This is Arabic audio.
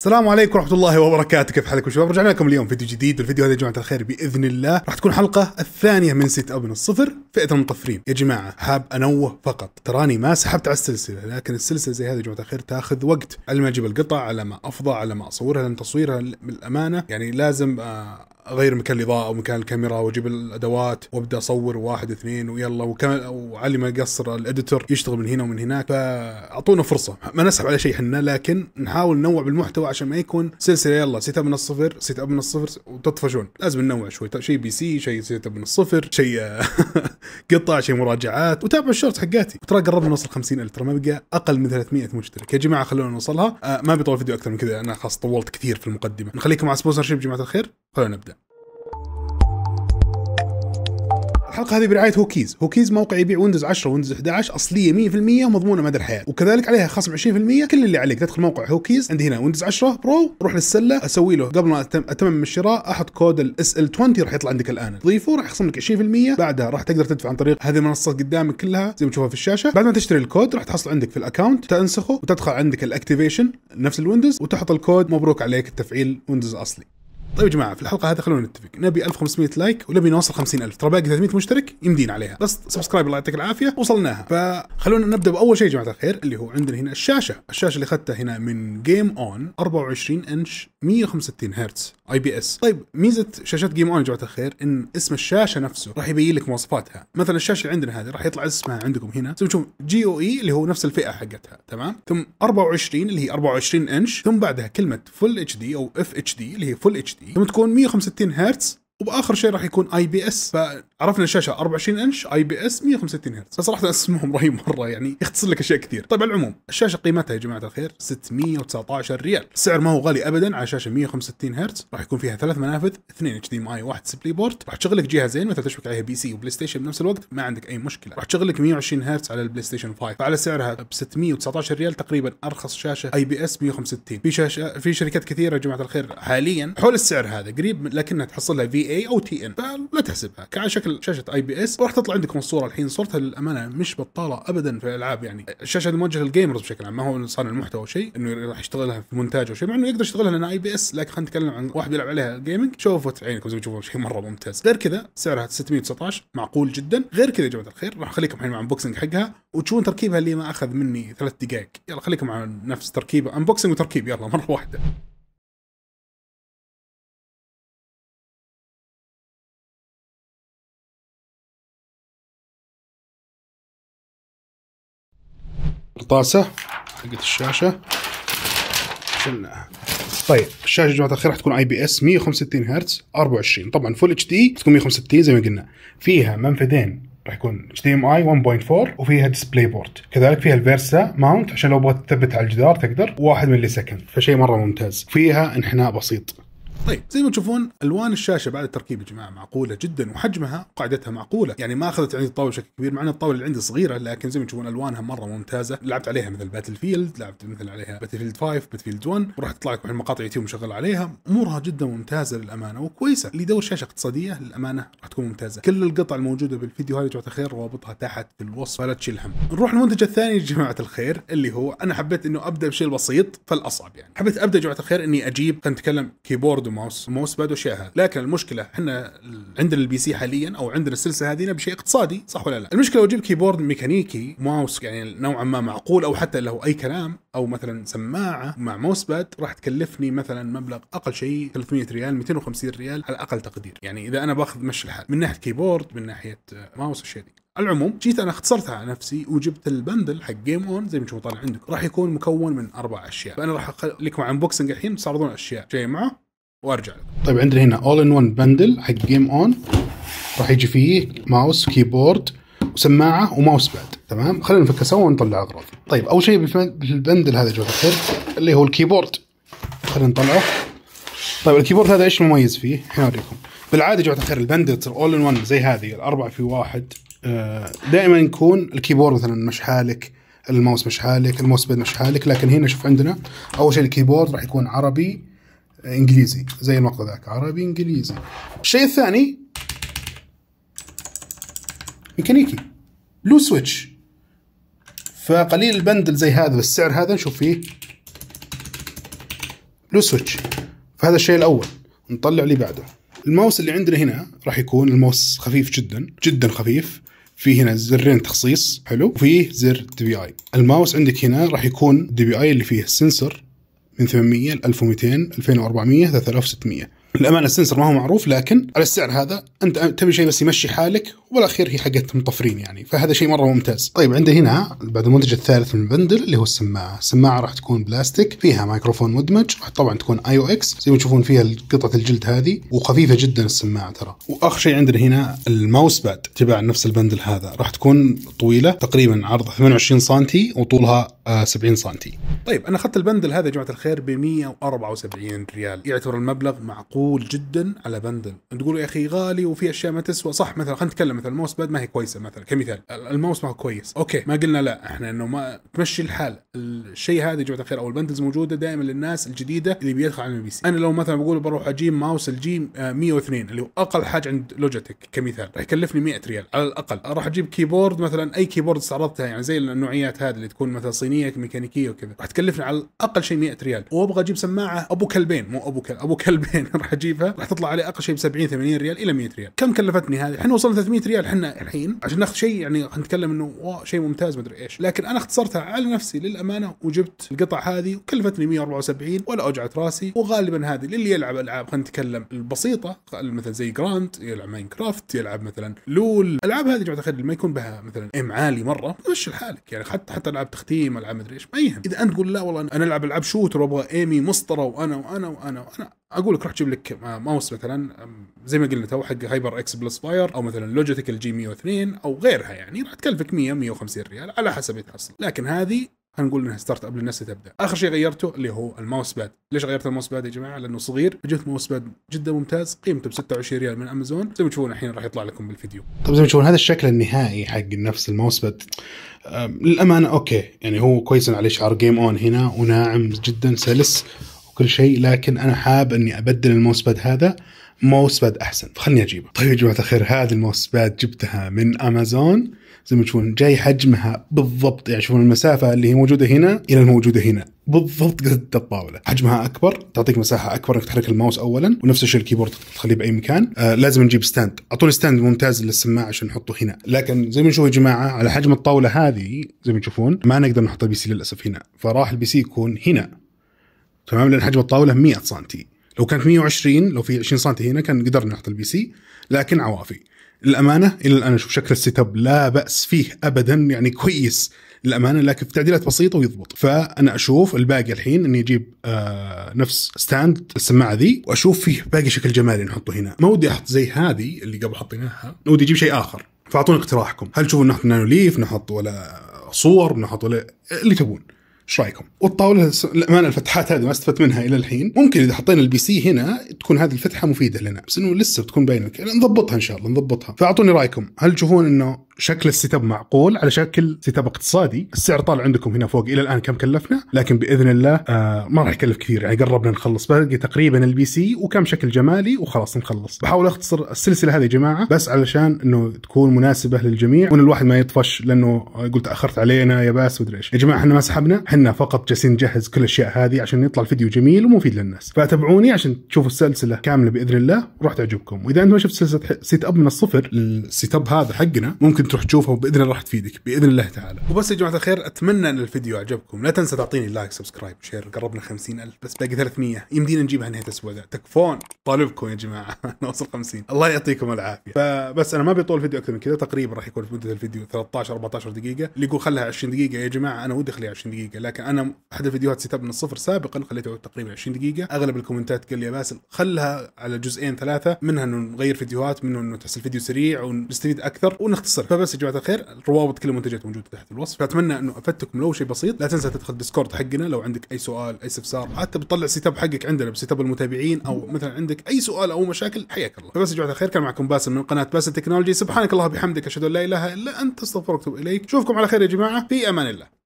السلام عليكم ورحمة الله وبركاته كيف حالكم شباب رجعنا لكم اليوم فيديو جديد والفيديو هذا يا جماعة الخير بإذن الله راح تكون حلقة الثانية من سيت أب من الصفر فئة المطفرين يا جماعة حاب أنوه فقط تراني ما سحبت على السلسلة لكن السلسلة زي هذه يا جماعة الخير تاخذ وقت على ما أجيب القطع على ما أفضى على ما أصورها لأن تصويرها بالأمانة يعني لازم آه، اغير مكان الاضاءه ومكان الكاميرا واجيب الادوات وابدا اصور واحد اثنين ويلا وعلي ما قصر الاديتور يشتغل من هنا ومن هناك فاعطونا فرصه ما نسحب على شيء احنا لكن نحاول ننوع بالمحتوى عشان ما يكون سلسله يلا سيت اب من الصفر سيت اب من الصفر وتطفشون لازم ننوع شوي شيء بي سي شيء سيت اب من الصفر شيء قطع شيء مراجعات وتابعوا الشورت حقاتي ترى قربنا نوصل 50000 ترى ما بقى اقل من 300 مشترك يا جماعه خلونا نوصلها أه، ما بيطول فيديو اكثر من كذا انا خلاص طولت كثير في المقدمه نخليكم مع سبونسر شيب جماعه الخير خلونا نبدا الحلقه هذه برعايه هوكيز، هوكيز موقع يبيع ويندوز 10 ويندوز 11 اصليه 100% ومضمونه مدى الحياه، وكذلك عليها خصم 20% كل اللي عليك تدخل موقع هوكيز عندي هنا ويندوز 10 برو روح للسله اسوي له قبل ما اتمم الشراء احط كود الاس ال 20 راح يطلع عندك الان، تضيفه راح يخصم لك 20% بعدها راح تقدر تدفع عن طريق هذه المنصات قدامك كلها زي ما تشوفها في الشاشه، بعد ما تشتري الكود راح تحصل عندك في الاكونت تنسخه وتدخل عندك الاكتيفيشن نفس الويندوز وتحط الكود مبروك عليك التفعيل ويندوز اصلي. طيب يا جماعه في الحلقه هذه خلونا نتفق نبي 1500 لايك ونبي نوصل 50000 ترى باقي 300 مشترك يمدينا عليها بس سبسكرايب الله يعطيك العافيه وصلناها فخلونا نبدا باول شيء يا جماعه الخير اللي هو عندنا هنا الشاشه الشاشه اللي اخذتها هنا من جيم اون 24 انش 165 هرتز اي بي اس طيب ميزه شاشات جيم اون يا جماعه الخير ان اسم الشاشه نفسه راح يبين لك مواصفاتها مثلا الشاشه اللي عندنا هذه راح يطلع اسمها عندكم هنا تشوف جي او اي e اللي هو نفس الفئه حقتها تمام ثم 24 اللي هي 24 انش ثم بعدها كلمه فل اتش دي او اف اتش دي اللي هي فل اتش دي لما تكون 165 هرتز وباخر شيء راح يكون اي بي اس فعرفنا الشاشه 24 انش اي بي اس 165 هرتز فصراحه اسمهم رهيب مره يعني يختصر لك اشياء كثير طيب على العموم الشاشه قيمتها يا جماعه الخير 619 ريال السعر ما هو غالي ابدا على شاشه 165 هرتز راح يكون فيها ثلاث منافذ اثنين اتش دي ام اي واحد سبلي بورت راح تشغل لك جهازين مثلا تشبك عليها بي سي وبلاي ستيشن بنفس الوقت ما عندك اي مشكله راح تشغل لك 120 هرتز على البلاي ستيشن 5 فعلى سعرها ب 619 ريال تقريبا ارخص شاشه اي بي اس 165 في شاشه في شركات كثيره يا جماعه الخير حاليا حول السعر هذا قريب لكنها تحصلها في اي او تي ان فلا تحسبها كعلى شكل شاشه اي بي اس وراح تطلع عندكم الصوره الحين صورتها للامانه مش بطاله ابدا في الالعاب يعني الشاشه الموجهه للجيمرز بشكل عام ما هو صانع المحتوى أو شيء انه راح يشتغلها في مونتاج او شيء مع انه يقدر يشتغلها لان اي بي اس لكن خلينا نتكلم عن واحد بيلعب عليها جيمنج شوفوا عينكم يعني زي ما تشوفون شيء مره ممتاز غير كذا سعرها 619 معقول جدا غير كذا يا جماعه الخير راح اخليكم الحين مع انبوكسنج حقها وتشوفون تركيبها اللي ما اخذ مني ثلاث دقائق يلا خليكم مع نفس تركيبه انبوكسنج وتركيب يلا مره واحده الطاسه حقت الشاشه شلناها طيب الشاشه جماعه الخير راح تكون اي بي اس 165 هرتز 24 طبعا فول اتش دي تكون 165 زي ما قلنا فيها منفذين راح يكون اتش دي ام اي 1.4 وفيها ديسبلاي بورد كذلك فيها الفيرسا ماونت عشان لو تبغى تثبت على الجدار تقدر واحد ملي سكند فشيء مره ممتاز فيها انحناء بسيط طيب زي ما تشوفون الوان الشاشه بعد التركيب يا جماعه معقوله جدا وحجمها وقاعدتها معقوله يعني ما اخذت عندي الطاوله بشكل كبير مع ان الطاوله اللي عندي صغيره لكن زي ما تشوفون الوانها مره ممتازه لعبت عليها مثل باتل فيلد لعبت مثل عليها باتل فيلد 5 باتل فيلد 1 وراح تطلع لكم مقاطع يوتيوب مشغل عليها امورها جدا ممتازه للامانه وكويسه اللي يدور شاشه اقتصاديه للامانه راح تكون ممتازه كل القطع الموجوده بالفيديو هذا جماعه الخير روابطها تحت في الوصف فلا تشيل هم نروح المنتج الثاني جماعه الخير اللي هو انا حبيت انه ابدا بشيء بسيط فالاصعب يعني حبيت ابدا جماعه الخير اني اجيب نتكلم كيبورد كيبورد وماوس ماوس باد واشياءها لكن المشكله احنا عندنا البي سي حاليا او عندنا السلسله هذه بشيء اقتصادي صح ولا لا المشكله لو جيب كيبورد ميكانيكي ماوس يعني نوعا ما معقول او حتى له اي كلام او مثلا سماعه مع ماوس باد راح تكلفني مثلا مبلغ اقل شيء 300 ريال 250 ريال على اقل تقدير يعني اذا انا باخذ مشي الحال من ناحيه كيبورد من ناحيه ماوس والشيء على العموم جيت انا اختصرتها على نفسي وجبت البندل حق جيم اون زي ما تشوفوا طالع عندكم راح يكون مكون من اربع اشياء فانا راح اخليكم عن بوكسنج الحين تستعرضون اشياء جاي معه وارجع لكم طيب عندنا هنا اول ان وان بندل حق جيم اون راح يجي فيه ماوس كيبورد وسماعه وماوس باد تمام خلينا نفكها سوا ونطلع اغراض طيب اول شيء بالبندل هذا جوه الخير اللي هو الكيبورد خلينا نطلعه طيب الكيبورد هذا ايش المميز فيه؟ الحين اوريكم بالعاده جماعه الخير البندل تصير اول ان وان زي هذه الاربعه في واحد آه، دائما يكون الكيبورد مثلا مش حالك الماوس مش حالك الماوس باد مش حالك لكن هنا شوف عندنا اول شيء الكيبورد راح يكون عربي انجليزي زي المقطع ذاك عربي انجليزي الشيء الثاني ميكانيكي بلو سويتش فقليل البندل زي هذا بالسعر هذا نشوف فيه بلو سويتش فهذا الشيء الاول نطلع اللي بعده الماوس اللي عندنا هنا راح يكون الماوس خفيف جدا جدا خفيف في هنا زرين تخصيص حلو وفيه زر دي بي اي الماوس عندك هنا راح يكون دي بي اي اللي فيه السنسور من 800 ل 1200 2400 3600 للامانه السنسر ما هو معروف لكن على السعر هذا انت تبي شيء بس يمشي حالك والاخير هي حقت مطفرين يعني فهذا شيء مره ممتاز. طيب عندي هنا بعد المنتج الثالث من البندل اللي هو السماعه، السماعه راح تكون بلاستيك فيها ميكروفون مدمج راح طبعا تكون اي او اكس زي ما تشوفون فيها قطعه الجلد هذه وخفيفه جدا السماعه ترى. واخر شيء عندنا هنا الماوس باد تبع نفس البندل هذا راح تكون طويله تقريبا عرضها 28 سم وطولها 70 آه، سم. طيب انا اخذت البندل هذا يا جماعه الخير ب 174 ريال يعتبر المبلغ معقول مقبول جدا على بندل تقول يا اخي غالي وفي اشياء ما تسوى صح مثلا خلينا نتكلم مثلا الماوس باد ما هي كويسه مثلا كمثال الماوس ما هو كويس اوكي ما قلنا لا احنا انه ما تمشي الحال الشيء هذا يا جماعه الخير او البندلز موجوده دائما للناس الجديده اللي بيدخل على البي سي انا لو مثلا بقول بروح اجيب ماوس الجي 102 آه، اللي هو اقل حاجه عند لوجيتك كمثال راح يكلفني 100 ريال على الاقل راح اجيب كيبورد مثلا اي كيبورد استعرضتها يعني زي النوعيات هذه اللي تكون مثلا صينيه ميكانيكيه وكذا راح تكلفني على الاقل شيء 100 ريال وابغى اجيب سماعه ابو كلبين مو ابو كلب ابو كلبين راح اجيبها راح تطلع علي اقل شيء ب 70 80 ريال الى 100 ريال كم كلفتني هذه احنا وصلنا 300 ريال احنا الحين عشان ناخذ شيء يعني نتكلم انه شيء ممتاز ما ادري ايش لكن انا اختصرتها على نفسي للامانه وجبت القطع هذه وكلفتني 174 ولا اوجعت راسي وغالبا هذه للي يلعب العاب خلينا نتكلم البسيطه مثلا زي جراند يلعب ماين كرافت يلعب مثلا لول الالعاب هذه جماعه الخير ما يكون بها مثلا ام عالي مره مش لحالك يعني حتى حتى العاب تختيم العاب مدري ايش ما يهم اذا انت تقول لا والله انا العب العاب شوتر وابغى ايمي مسطره وانا وانا وانا وانا اقول لك روح جيب لك ماوس مثلا زي ما قلنا تو حق هايبر اكس بلس فاير او مثلا لوجيتك الجي 102 او غيرها يعني راح تكلفك 100 150 ريال على حسب يتحصل لكن هذه خلينا نقول انها ستارت اب للناس اللي تبدا اخر شيء غيرته اللي هو الماوس باد ليش غيرت الماوس باد يا جماعه لانه صغير جبت ماوس باد جدا ممتاز قيمته ب 26 ريال من امازون زي ما تشوفون الحين راح يطلع لكم بالفيديو طيب زي ما تشوفون هذا الشكل النهائي حق نفس الماوس باد للامانه اوكي يعني هو كويس عليه شعار جيم اون هنا وناعم جدا سلس كل شيء لكن انا حاب اني ابدل الماوس باد هذا ماوس باد احسن فخلني اجيبه طيب يا جماعه الخير هذه الماوس باد جبتها من امازون زي ما تشوفون جاي حجمها بالضبط يعني شوفون المسافه اللي هي موجوده هنا الى الموجوده هنا بالضبط قد الطاوله حجمها اكبر تعطيك مساحه اكبر انك تحرك الماوس اولا ونفس الشيء الكيبورد تخليه باي مكان آه لازم نجيب ستاند اعطوني ستاند ممتاز للسماعه عشان نحطه هنا لكن زي ما نشوف يا جماعه على حجم الطاوله هذه زي ما تشوفون ما نقدر نحط البي سي للاسف هنا فراح البي سي يكون هنا تمام لان حجم الطاوله 100 سم لو كانت 120 لو في 20 سم هنا كان قدرنا نحط البي سي لكن عوافي للامانه الى الان اشوف شكل السيت اب لا باس فيه ابدا يعني كويس للامانه لكن في تعديلات بسيطه ويضبط فانا اشوف الباقي الحين اني اجيب آه نفس ستاند السماعه ذي واشوف فيه باقي شكل جمالي نحطه هنا ما ودي احط زي هذه اللي قبل حطيناها ودي اجيب شيء اخر فاعطوني اقتراحكم هل تشوفون نحط نانو ليف نحط ولا صور نحط ولا اللي تبون ايش رايكم؟ والطاوله الامانه الفتحات هذه ما استفدت منها الى الحين، ممكن اذا حطينا البي سي هنا تكون هذه الفتحه مفيده لنا، بس انه لسه بتكون باينه نظبطها يعني ان شاء الله نظبطها، فاعطوني رايكم، هل تشوفون انه شكل السيت اب معقول على شكل سيت اب اقتصادي السعر طالع عندكم هنا فوق الى الان كم كلفنا لكن باذن الله آه ما راح يكلف كثير يعني قربنا نخلص باقي تقريبا البي سي وكم شكل جمالي وخلاص نخلص بحاول اختصر السلسله هذه يا جماعه بس علشان انه تكون مناسبه للجميع وان الواحد ما يطفش لانه يقول تاخرت علينا يا باس مدري ايش يا جماعه احنا ما سحبنا احنا فقط جالسين نجهز كل الاشياء هذه عشان يطلع الفيديو جميل ومفيد للناس فتابعوني عشان تشوفوا السلسله كامله باذن الله وراح تعجبكم واذا انت ما شفت سلسله سيت اب من الصفر السيت اب هذا حقنا ممكن ممكن تروح تشوفها وباذن الله راح تفيدك باذن الله تعالى وبس يا جماعه الخير اتمنى ان الفيديو عجبكم لا تنسى تعطيني لايك سبسكرايب شير قربنا 50000 بس باقي 300 يمدينا نجيبها نهايه الاسبوع ذا تكفون طالبكم يا جماعه نوصل 50 الله يعطيكم العافيه فبس انا ما بيطول الفيديو اكثر من كذا تقريبا راح يكون في مده الفيديو 13 14 دقيقه اللي يقول خلها 20 دقيقه يا جماعه انا ودي اخليها 20 دقيقه لكن انا احد الفيديوهات سيت اب من الصفر سابقا خليته تقريبا 20 دقيقه اغلب الكومنتات قال لي يا باسل خلها على جزئين ثلاثه منها انه نغير فيديوهات منه انه تحس الفيديو سريع ونستفيد اكثر ونختصر فبس يا جماعه الخير روابط كل المنتجات موجوده تحت الوصف فاتمنى انه افدتكم لو شيء بسيط لا تنسى تدخل ديسكورد حقنا لو عندك اي سؤال اي استفسار حتى بتطلع سيت اب حقك عندنا بسيت اب المتابعين او مثلا عندك اي سؤال او مشاكل حياك الله فبس يا جماعه الخير كان معكم باسم من قناه باسم تكنولوجي سبحانك اللهم بحمدك اشهد ان لا اله الا انت استغفرك واتوب اليك اشوفكم على خير يا جماعه في امان الله